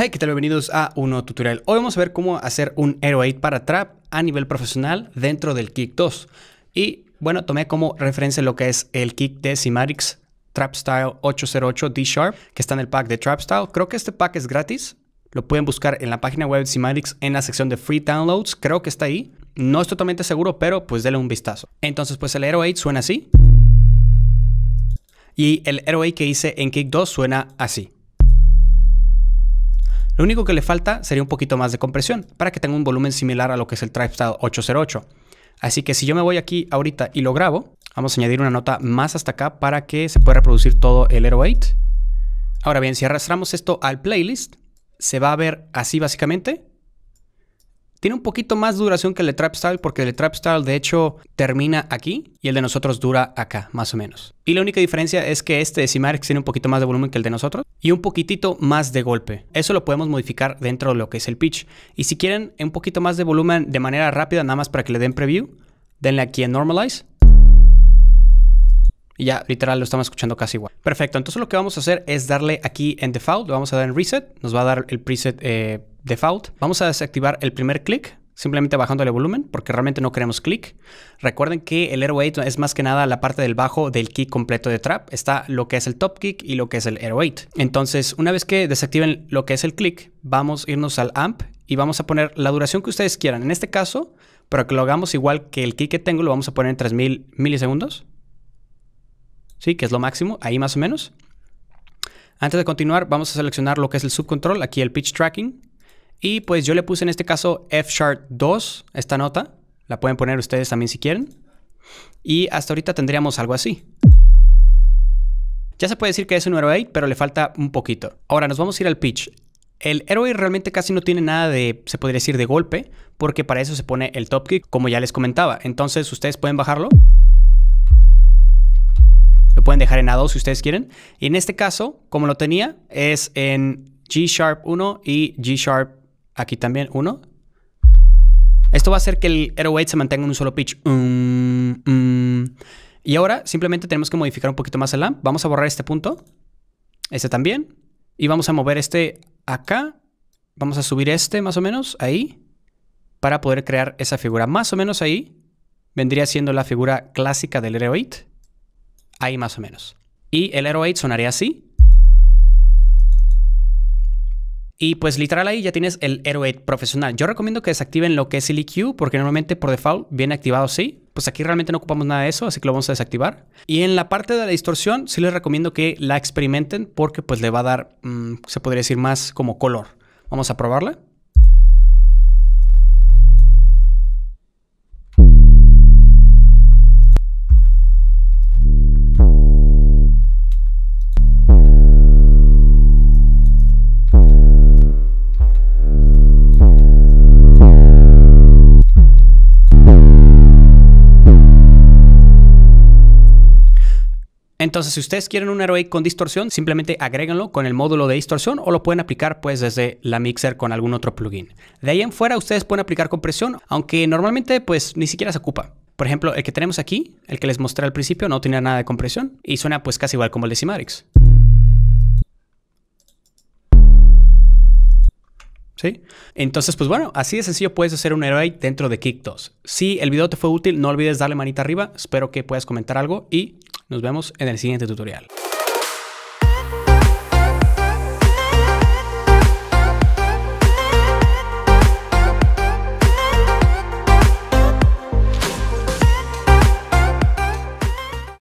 Hey, ¿qué tal? Bienvenidos a un nuevo tutorial. Hoy vamos a ver cómo hacer un Aero para trap a nivel profesional dentro del Kick 2. Y bueno, tomé como referencia lo que es el Kick de Simarix Trap Style 808 D Sharp, que está en el pack de Trap Style. Creo que este pack es gratis. Lo pueden buscar en la página web de Simarix en la sección de Free Downloads. Creo que está ahí. No es totalmente seguro, pero pues denle un vistazo. Entonces, pues el Aero 8 suena así. Y el Aero 8 que hice en Kick 2 suena así. Lo único que le falta sería un poquito más de compresión para que tenga un volumen similar a lo que es el TribeStyle 808. Así que si yo me voy aquí ahorita y lo grabo, vamos a añadir una nota más hasta acá para que se pueda reproducir todo el 8. Ahora bien, si arrastramos esto al playlist, se va a ver así básicamente. Tiene un poquito más duración que el de Trap Style porque el de Trap Style de hecho termina aquí y el de nosotros dura acá, más o menos. Y la única diferencia es que este de tiene un poquito más de volumen que el de nosotros y un poquitito más de golpe. Eso lo podemos modificar dentro de lo que es el pitch. Y si quieren un poquito más de volumen de manera rápida, nada más para que le den preview, denle aquí en Normalize y ya literal lo estamos escuchando casi igual. Perfecto, entonces lo que vamos a hacer es darle aquí en default, lo vamos a dar en reset, nos va a dar el preset eh, default. Vamos a desactivar el primer clic simplemente bajándole volumen porque realmente no queremos clic. Recuerden que el Aero 8 es más que nada la parte del bajo del kick completo de trap. Está lo que es el top kick y lo que es el Aero 8. Entonces, una vez que desactiven lo que es el click, vamos a irnos al amp y vamos a poner la duración que ustedes quieran. En este caso, para que lo hagamos igual que el kick que tengo, lo vamos a poner en 3000 milisegundos. Sí, que es lo máximo, ahí más o menos. Antes de continuar, vamos a seleccionar lo que es el subcontrol, aquí el pitch tracking y pues yo le puse en este caso F Sharp 2, esta nota. La pueden poner ustedes también si quieren. Y hasta ahorita tendríamos algo así. Ya se puede decir que es un Hero8 pero le falta un poquito. Ahora nos vamos a ir al pitch. El Hero8 realmente casi no tiene nada de, se podría decir, de golpe, porque para eso se pone el top kick, como ya les comentaba. Entonces ustedes pueden bajarlo. Lo pueden dejar en A2 si ustedes quieren. Y en este caso, como lo tenía, es en G Sharp 1 y G Sharp Aquí también, uno. Esto va a hacer que el 8 se mantenga en un solo pitch. Mm, mm. Y ahora simplemente tenemos que modificar un poquito más el amp. Vamos a borrar este punto. Este también. Y vamos a mover este acá. Vamos a subir este más o menos ahí. Para poder crear esa figura. Más o menos ahí. Vendría siendo la figura clásica del 8. Ahí más o menos. Y el 8 sonaría así. Y pues literal ahí ya tienes el héroe profesional. Yo recomiendo que desactiven lo que es el EQ, porque normalmente por default viene activado sí. Pues aquí realmente no ocupamos nada de eso, así que lo vamos a desactivar. Y en la parte de la distorsión sí les recomiendo que la experimenten porque pues le va a dar, mm, se podría decir más como color. Vamos a probarla. Entonces, si ustedes quieren un array con distorsión, simplemente agréguenlo con el módulo de distorsión o lo pueden aplicar pues desde la mixer con algún otro plugin. De ahí en fuera ustedes pueden aplicar compresión, aunque normalmente pues ni siquiera se ocupa. Por ejemplo, el que tenemos aquí, el que les mostré al principio, no tiene nada de compresión y suena pues casi igual como el de Cimarix. ¿Sí? Entonces, pues bueno, así de sencillo puedes hacer un array dentro de Kick 2. Si el video te fue útil, no olvides darle manita arriba. Espero que puedas comentar algo y nos vemos en el siguiente tutorial.